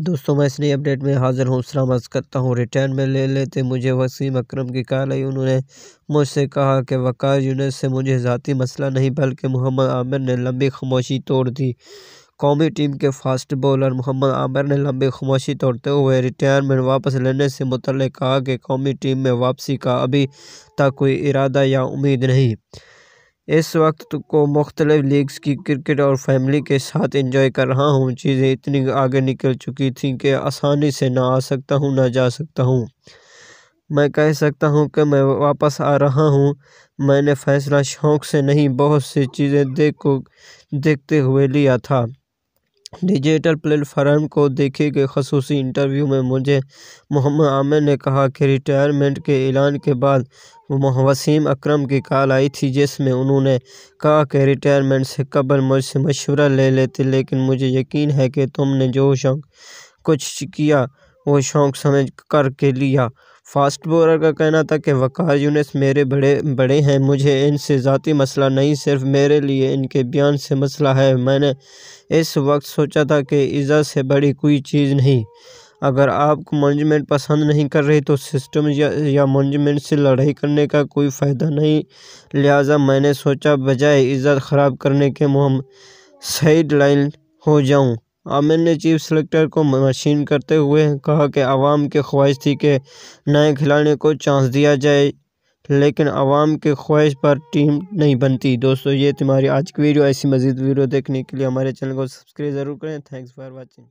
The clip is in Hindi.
दोस्तों मैं इसलिए अपडेट में हाजिर हूँ सलामत करता हूँ रिटर्न में ले लेते मुझे वसीम अकरम की कॉल आई उन्होंने मुझसे कहा कि वक़ार यूनिट से मुझे ज़ाती मसला नहीं बल्कि मोहम्मद आमिर ने लंबी खामोशी तोड़ दी कौमी टीम के फास्ट बॉलर मोहम्मद आमिर ने लंबी खामोशी तोड़ते हुए रिटायरमेंट वापस लेने से मुतल कहा कि कौमी टीम में वापसी का अभी तक कोई इरादा या उम्मीद नहीं इस वक्त तो को मुख्तलिफ़ लीग्स की क्रिकेट और फैमिली के साथ इंजॉय कर रहा हूँ चीज़ें इतनी आगे निकल चुकी थी कि आसानी से ना आ सकता हूँ ना जा सकता हूँ मैं कह सकता हूँ कि मैं वापस आ रहा हूँ मैंने फ़ैसला शौक़ से नहीं बहुत सी चीज़ें देख को देखते हुए लिया था डिजिटल प्लेटफॉर्म को देखे गए खसूसी इंटरव्यू में मुझे मोहम्मद आमिर ने कहा कि रिटायरमेंट के ऐलान के बाद वसीम अकरम की कॉल आई थी जिसमें उन्होंने कहा कि रिटायरमेंट से कबल मुझसे मशवरा ले लेते लेकिन मुझे यकीन है कि तुमने जो कुछ किया वो शौक समझ कर के लिया फास्ट बोलर का कहना था कि वक़ार यूनिस मेरे बड़े बड़े हैं मुझे इनसे ज़ाती मसला नहीं सिर्फ मेरे लिए इनके बयान से मसला है मैंने इस वक्त सोचा था कि इज़्ज़त से बड़ी कोई चीज़ नहीं अगर आपको मैनेजमेंट पसंद नहीं कर रही तो सिस्टम या या मैनेजमेंट से लड़ाई करने का कोई फ़ायदा नहीं लिहाजा मैंने सोचा बजाय इज़्ज़त ख़राब करने के मुहम सही लाइन हो जाऊँ आमिर ने चीफ सेलेक्टर को मशीन करते हुए कहा कि आवाम की ख्वाहिश थी कि नए खिलाड़ी को चांस दिया जाए लेकिन आवाम की ख्वाहिश पर टीम नहीं बनती दोस्तों ये तुम्हारी आज की वीडियो ऐसी मज़ीद वीडियो देखने के लिए हमारे चैनल को सब्सक्राइब ज़रूर करें थैंक्स फॉर वॉचिंग